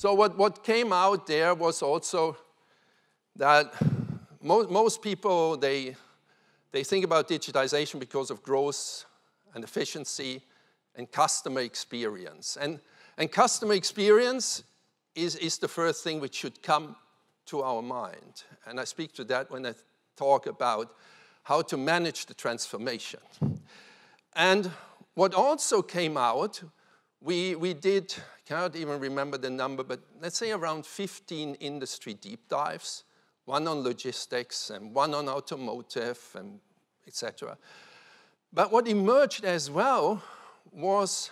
So, what, what came out there was also that most, most people they, they think about digitization because of growth and efficiency and customer experience. And, and customer experience is, is the first thing which should come to our mind. And I speak to that when I talk about how to manage the transformation. And what also came out we, we did, cannot even remember the number, but let's say around 15 industry deep dives, one on logistics and one on automotive and etc. But what emerged as well was,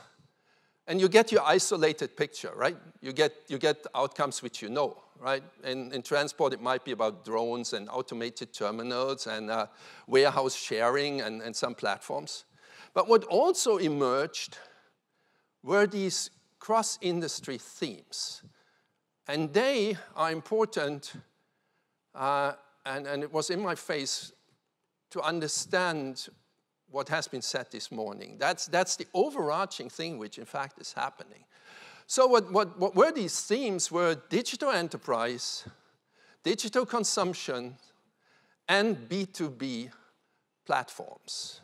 and you get your isolated picture, right? You get, you get outcomes which you know, right? In, in transport, it might be about drones and automated terminals and uh, warehouse sharing and, and some platforms. But what also emerged were these cross-industry themes. And they are important, uh, and, and it was in my face to understand what has been said this morning. That's, that's the overarching thing which in fact is happening. So what, what, what were these themes were digital enterprise, digital consumption, and B2B platforms.